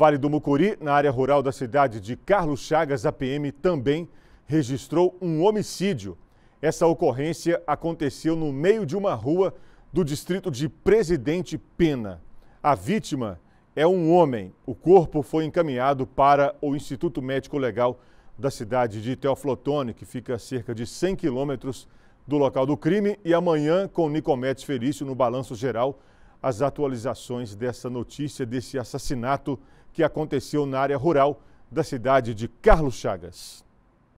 Vale do Mucuri, na área rural da cidade de Carlos Chagas, a PM também registrou um homicídio. Essa ocorrência aconteceu no meio de uma rua do distrito de Presidente Pena. A vítima é um homem. O corpo foi encaminhado para o Instituto Médico Legal da cidade de Teoflotone, que fica a cerca de 100 quilômetros do local do crime. E amanhã, com Nicomedes Felício no Balanço Geral, as atualizações dessa notícia, desse assassinato que aconteceu na área rural da cidade de Carlos Chagas.